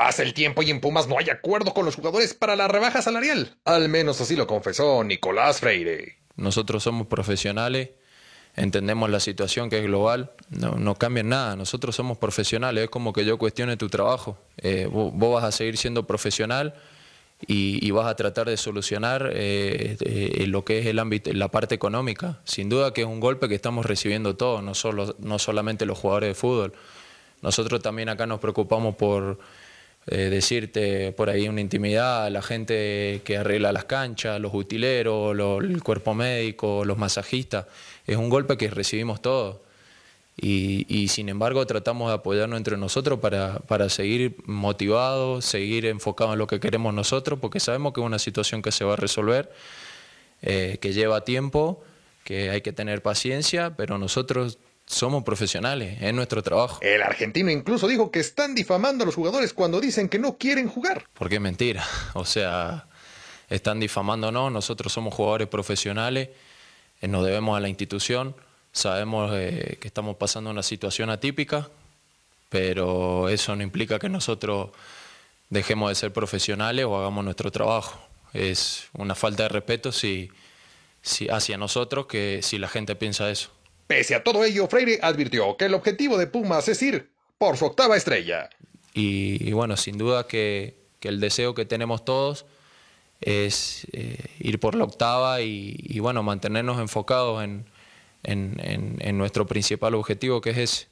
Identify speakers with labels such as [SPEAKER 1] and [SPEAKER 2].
[SPEAKER 1] Pasa el tiempo y en Pumas no hay acuerdo con los jugadores para la rebaja salarial. Al menos así lo confesó Nicolás Freire.
[SPEAKER 2] Nosotros somos profesionales, entendemos la situación que es global, no, cambia nada, nosotros somos profesionales, es como que yo cuestione tu trabajo, eh, vos, vas a seguir siendo profesional y, vas a tratar de solucionar eh, eh, lo que es el ámbito, la parte económica. Sin duda que es un golpe que estamos recibiendo todos, no, solo, no solamente los jugadores de fútbol. Nosotros también acá nos preocupamos por eh, decirte por ahí una intimidad, la gente que arregla las canchas, los utileros, el cuerpo médico, los masajistas. Es un golpe que recibimos todos. Y, sin embargo tratamos de apoyarnos entre nosotros para, para seguir motivados, seguir enfocados en lo que queremos nosotros, porque sabemos que es una situación que se va a resolver, eh, que lleva tiempo, que hay que tener paciencia, pero nosotros somos profesionales, es nuestro trabajo.
[SPEAKER 1] El argentino incluso dijo que están difamando a los jugadores cuando dicen que no quieren jugar.
[SPEAKER 2] Porque es mentira, o sea, están difamando. No, nosotros somos jugadores profesionales, eh, nos debemos a la institución, sabemos eh, que estamos pasando una situación atípica, pero eso no implica que nosotros dejemos de ser profesionales o hagamos nuestro trabajo. Es una falta de respeto si, si hacia nosotros que si la gente piensa eso. Pese a todo ello,
[SPEAKER 1] Freire advirtió que el objetivo de Pumas es ir por su octava estrella.
[SPEAKER 2] Y, bueno, sin duda que, el deseo que tenemos todos es eh, ir por la octava y, bueno, mantenernos enfocados en, en, nuestro principal objetivo que es ese.